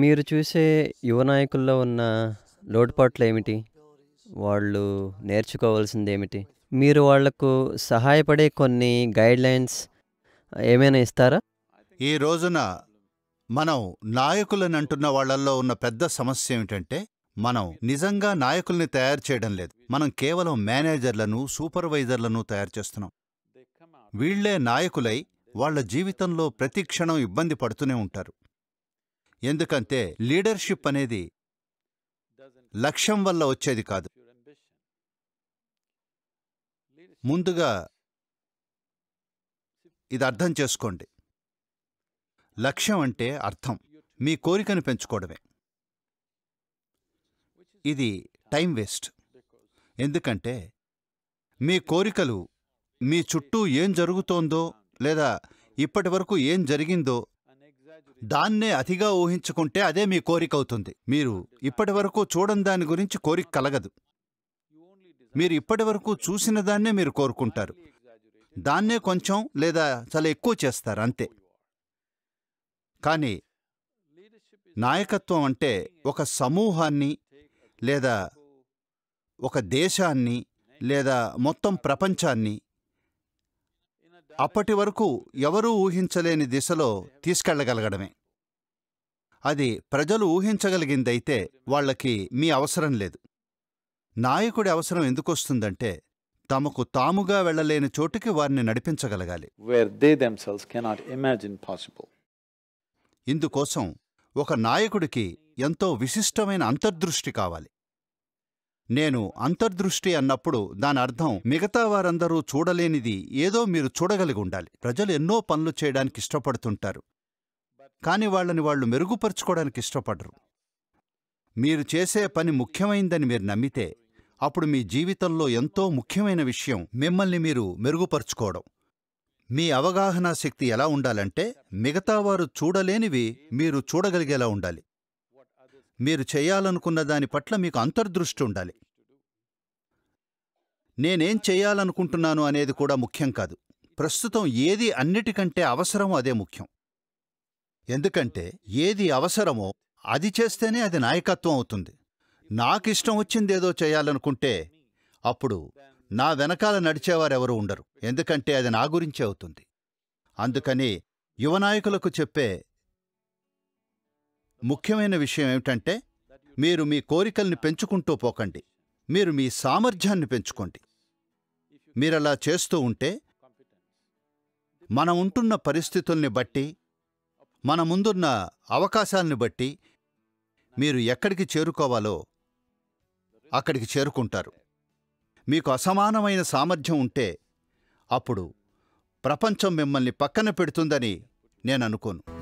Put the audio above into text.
మీరు చూసే యువ నాయకుల్లో ఉన్న లోటుపాట్లు ఏమిటి వాళ్ళు నేర్చుకోవాల్సింది ఏమిటి మీరు వాళ్లకు సహాయపడే కొన్ని గైడ్లైన్స్ ఏమైనా ఇస్తారా ఈ రోజున మనం నాయకులని అంటున్న వాళ్ళల్లో ఉన్న పెద్ద సమస్య ఏమిటంటే మనం నిజంగా నాయకుల్ని తయారు చేయడం లేదు మనం కేవలం మేనేజర్లను సూపర్వైజర్లను తయారు చేస్తున్నాం వీళ్లే నాయకులై వాళ్ల జీవితంలో ప్రతి క్షణం ఇబ్బంది పడుతూనే ఉంటారు ఎందుకంటే లీడర్షిప్ అనేది లక్ష్యం వల్ల వచ్చేది కాదు ముందుగా ఇది అర్థం చేసుకోండి లక్ష్యం అంటే అర్థం మీ కోరికను పెంచుకోవడమే ఇది టైం వేస్ట్ ఎందుకంటే మీ కోరికలు మీ చుట్టూ ఏం జరుగుతోందో లేదా ఇప్పటి వరకు ఏం జరిగిందో దాన్నే అతిగా ఊహించుకుంటే అదే మీ కోరిక అవుతుంది మీరు ఇప్పటి వరకు చూడని దాని గురించి కోరిక కలగదు మీరు ఇప్పటి వరకు చూసిన దాన్నే మీరు కోరుకుంటారు దాన్నే కొంచెం లేదా చాలా ఎక్కువ చేస్తారు అంతే కానీ నాయకత్వం అంటే ఒక సమూహాన్ని లేదా ఒక దేశాన్ని లేదా మొత్తం ప్రపంచాన్ని అప్పటి వరకు ఎవరూ ఊహించలేని దిశలో తీసుకెళ్లగలగడమే అది ప్రజలు ఊహించగలిగిందైతే వాళ్లకి మీ అవసరం లేదు నాయకుడి అవసరం ఎందుకొస్తుందంటే తమకు తాముగా వెళ్లలేని చోటుకి వారిని నడిపించగలగాలి ఇందుకోసం ఒక నాయకుడికి ఎంతో విశిష్టమైన అంతర్దృష్టి కావాలి నేను అంతర్దృష్టి అన్నప్పుడు దానర్థం మిగతా వారందరూ చూడలేనిది ఏదో మీరు చూడగలిగి ఉండాలి ప్రజలు ఎన్నో పనులు చేయడానికి ఇష్టపడుతుంటారు కాని వాళ్ళని వాళ్ళు మెరుగుపరుచుకోవడానికి ఇష్టపడరు మీరు చేసే పని ముఖ్యమైందని మీరు నమ్మితే అప్పుడు మీ జీవితంలో ఎంతో ముఖ్యమైన విషయం మిమ్మల్ని మీరు మెరుగుపరుచుకోవడం మీ అవగాహనా శక్తి ఎలా ఉండాలంటే మిగతావారు చూడలేనివి మీరు చూడగలిగేలా ఉండాలి మీరు చేయాలనుకున్న దాని పట్ల మీకు అంతర్దృష్టి ఉండాలి నేనేం చేయాలనుకుంటున్నాను అనేది కూడా ముఖ్యం కాదు ప్రస్తుతం ఏది అన్నిటికంటే అవసరమో అదే ముఖ్యం ఎందుకంటే ఏది అవసరమో అది చేస్తేనే అది నాయకత్వం అవుతుంది నాకిష్టం వచ్చిందేదో చేయాలనుకుంటే అప్పుడు నా వెనకాల నడిచేవారెవరూ ఉండరు ఎందుకంటే అది నా గురించే అవుతుంది అందుకని యువనాయకులకు చెప్పే ముఖ్యమైన విషయం ఏమిటంటే మీరు మీ కోరికల్ని పెంచుకుంటూ పోకండి మీరు మీ సామర్థ్యాన్ని పెంచుకోండి మీరలా చేస్తూ ఉంటే మనం ఉంటున్న పరిస్థితుల్ని బట్టి మన ముందున్న అవకాశాలని బట్టి మీరు ఎక్కడికి చేరుకోవాలో అక్కడికి చేరుకుంటారు మీకు అసమానమైన సామర్థ్యం ఉంటే అప్పుడు ప్రపంచం మిమ్మల్ని పక్కన పెడుతుందని నేను అనుకోను